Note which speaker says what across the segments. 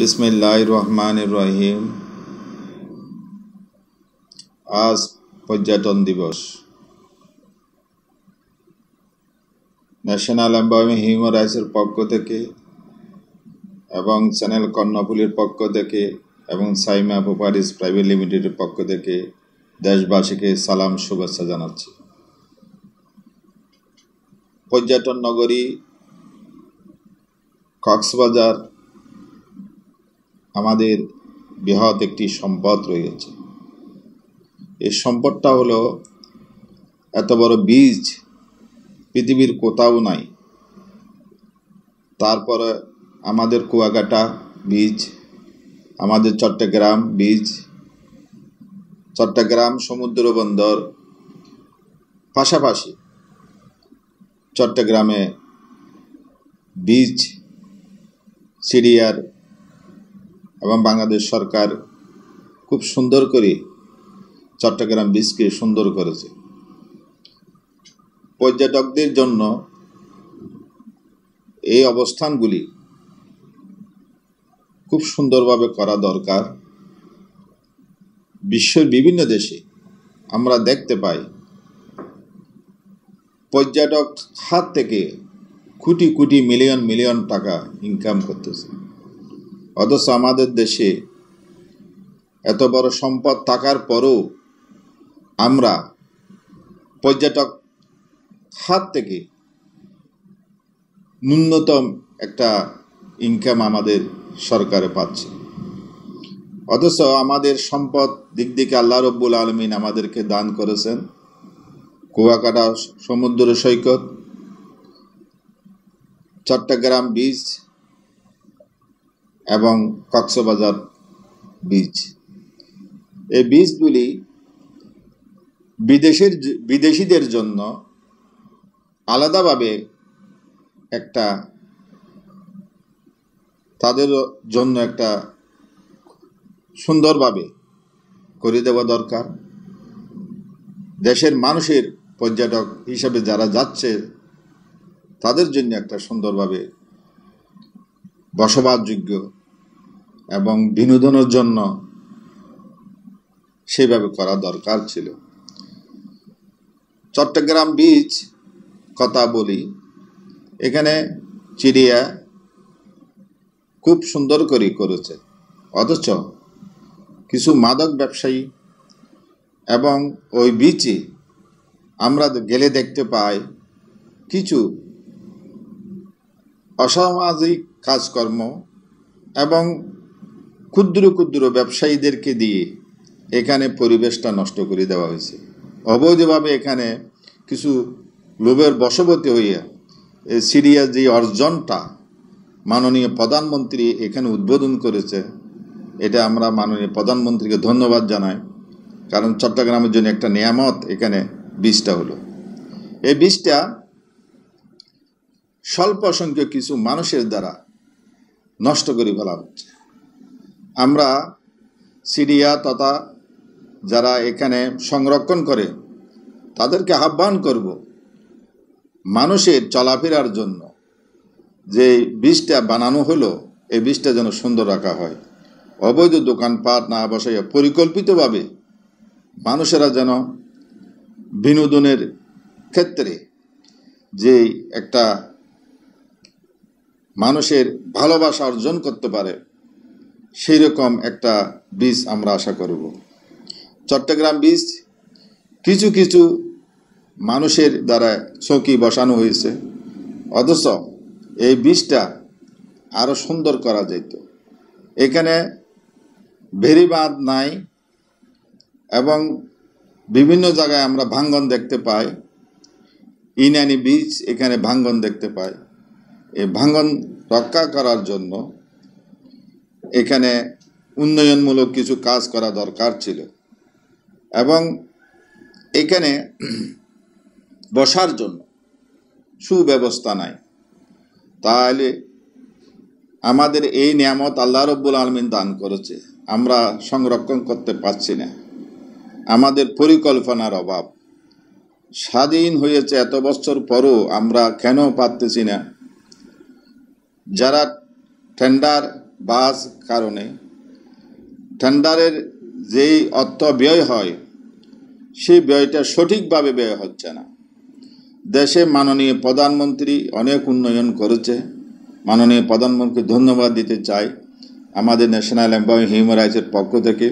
Speaker 1: বিসমিল্লাহ রহমান রহিম আজ পর্যটন দিবস ন্যাশনাল এমপ্লয়মেন্ট হিউম্যান রাইটসের পক্ষ থেকে এবং চ্যানেল কর্ণফুলির পক্ষ থেকে এবং সাইমা পোপারিস প্রাইভেট লিমিটেডের পক্ষ থেকে দেশবাসীকে সালাম শুভেচ্ছা জানাচ্ছি পর্যটন নগরী কক্সবাজার আমাদের বৃহৎ একটি সম্পদ রয়েছে এই সম্পদটা হলো এত বড় বীজ পৃথিবীর কোথাও নাই তারপরে আমাদের কুয়াকাটা বীজ আমাদের চট্টগ্রাম বীজ চট্টগ্রাম সমুদ্র বন্দর পাশাপাশি চট্টগ্রামে বীজ সিরিয়ার এবং বাংলাদেশ সরকার খুব সুন্দর করে চট্টগ্রাম বিচকে সুন্দর করেছে পর্যটকদের জন্য এই অবস্থানগুলি খুব সুন্দরভাবে করা দরকার বিশ্বের বিভিন্ন দেশে আমরা দেখতে পাই পর্যটক হাত থেকে কোটি কোটি মিলিয়ন মিলিয়ন টাকা ইনকাম করতেছে অথচ আমাদের দেশে এত বড় সম্পদ থাকার পরও আমরা পর্যটক হাত থেকে ন্যূনতম একটা ইনকাম আমাদের সরকারে পাচ্ছে অথচ আমাদের সম্পদ দিক দিকে আল্লাহ রব্বুল আলমিন আমাদেরকে দান করেছেন কুয়াকাটা সমুদ্র সৈকত চট্টগ্রাম বীজ এবং কক্সবাজার বীজ এই বীজগুলি বিদেশের বিদেশিদের জন্য আলাদাভাবে একটা তাদের জন্য একটা সুন্দরভাবে করে দেওয়া দরকার দেশের মানুষের পর্যটক হিসাবে যারা যাচ্ছে তাদের জন্য একটা সুন্দরভাবে বসবাসযোগ্য এবং বিনোদনের জন্য সেভাবে করা দরকার ছিল চট্টগ্রাম বিচ কথা বলি এখানে চিড়িয়া খুব সুন্দর করে করেছে অথচ কিছু মাদক ব্যবসায়ী এবং ওই বিচে আমরা গেলে দেখতে পাই কিছু অসামাজিক কাজকর্ম এবং ক্ষুদ্র ক্ষুদ্র ব্যবসায়ীদেরকে দিয়ে এখানে পরিবেশটা নষ্ট করে দেওয়া হয়েছে অবৈধভাবে এখানে কিছু লোভের বশবতী হইয়া সিরিয়ার যে অর্জনটা মাননীয় প্রধানমন্ত্রী এখানে উদ্বোধন করেছে এটা আমরা মাননীয় প্রধানমন্ত্রীকে ধন্যবাদ জানাই কারণ চট্টগ্রামের জন্য একটা নিয়ামত এখানে বীজটা হলো এই বীজটা স্বল্প সংখ্যক কিছু মানুষের দ্বারা নষ্ট করে ফেলা হচ্ছে আমরা সিরিয়া তথা যারা এখানে সংরক্ষণ করে তাদেরকে আহ্বান করব মানুষের চলাফেরার জন্য যে বীজটা বানানো হলো এই বীজটা যেন সুন্দর রাখা হয় অবৈধ দোকানপাট না বসাইয়া পরিকল্পিতভাবে মানুষেরা যেন বিনোদনের ক্ষেত্রে যে একটা মানুষের ভালোবাসা অর্জন করতে পারে সেই রকম একটা বীজ আমরা আশা করব চট্টগ্রাম বীজ কিছু কিছু মানুষের দ্বারা চৌকি বসানো হয়েছে অথচ এই বীজটা আরও সুন্দর করা যেত এখানে ভেরিবাঁধ নাই এবং বিভিন্ন জায়গায় আমরা ভাঙ্গন দেখতে পাই ইনানি বীজ এখানে ভাঙ্গন দেখতে পাই ভাঙন রক্ষা করার জন্য এখানে উন্নয়নমূলক কিছু কাজ করা দরকার ছিল এবং এখানে বসার জন্য সুব্যবস্থা নাই তাহলে আমাদের এই নিয়ামত আল্লাহ রব্বুল আলমিন দান করেছে আমরা সংরক্ষণ করতে পারছি না আমাদের পরিকল্পনার অভাব স্বাধীন হয়েছে এত বছর পরও আমরা কেন পারতেছি না যারা টেন্ডার বাস কারণে টেন্ডারের যেই অর্থ ব্যয় হয় সেই ব্যয়টা সঠিকভাবে ব্যয় হচ্ছে না দেশে মাননীয় প্রধানমন্ত্রী অনেক উন্নয়ন করেছে মাননীয় প্রধানমন্ত্রীকে ধন্যবাদ দিতে চাই আমাদের ন্যাশনাল এমপ্লয় হিউম্যান রাইটসের পক্ষ থেকে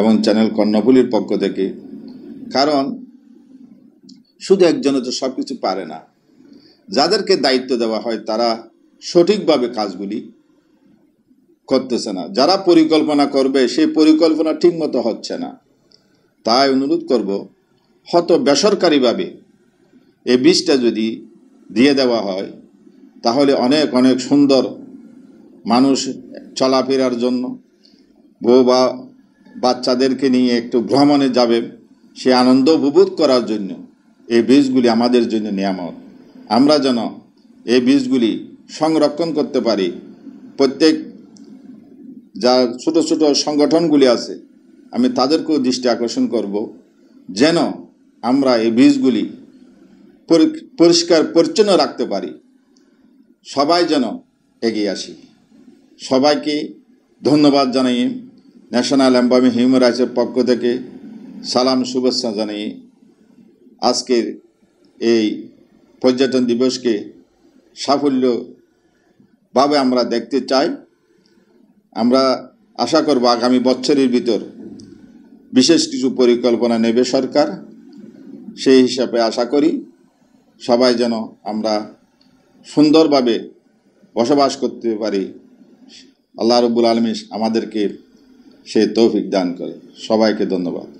Speaker 1: এবং চ্যানেল কর্ণপুলির পক্ষ থেকে কারণ শুধু একজনে তো সব কিছু পারে না যাদেরকে দায়িত্ব দেওয়া হয় তারা সঠিকভাবে কাজগুলি করতেছে না যারা পরিকল্পনা করবে সেই পরিকল্পনা ঠিকমতো হচ্ছে না তাই অনুরোধ করব হত বেসরকারিভাবে এই বীজটা যদি দিয়ে দেওয়া হয় তাহলে অনেক অনেক সুন্দর মানুষ চলাফেরার জন্য বউ বা বাচ্চাদেরকে নিয়ে একটু ভ্রমণে যাবে সে আনন্দ উপভোগ করার জন্য এই বীজগুলি আমাদের জন্য নিয়ামত আমরা যেন এই বীজগুলি সংরক্ষণ করতে পারি প্রত্যেক যা ছোট ছোট সংগঠনগুলি আছে আমি তাদেরকেও দৃষ্টি আকর্ষণ করব যেন আমরা এই বীজগুলি পরিষ্কার পরিচ্ছন্ন রাখতে পারি সবাই যেন এগিয়ে আসি সবাইকে ধন্যবাদ জানাই ন্যাশনাল অ্যাম্বামি হিউম্যান রাইটসের পক্ষ থেকে সালাম শুভেচ্ছা জানিয়ে আজকের এই পর্যটন দিবসকে সাফল্য ভাবে আমরা দেখতে চাই আমরা আশা করব আগামী বছরের ভিতর বিশেষ কিছু পরিকল্পনা নেবে সরকার সেই হিসাবে আশা করি সবাই যেন আমরা সুন্দরভাবে বসবাস করতে পারি আল্লাহ রবুল আলমিস আমাদেরকে সে তৌফিক দান করে সবাইকে ধন্যবাদ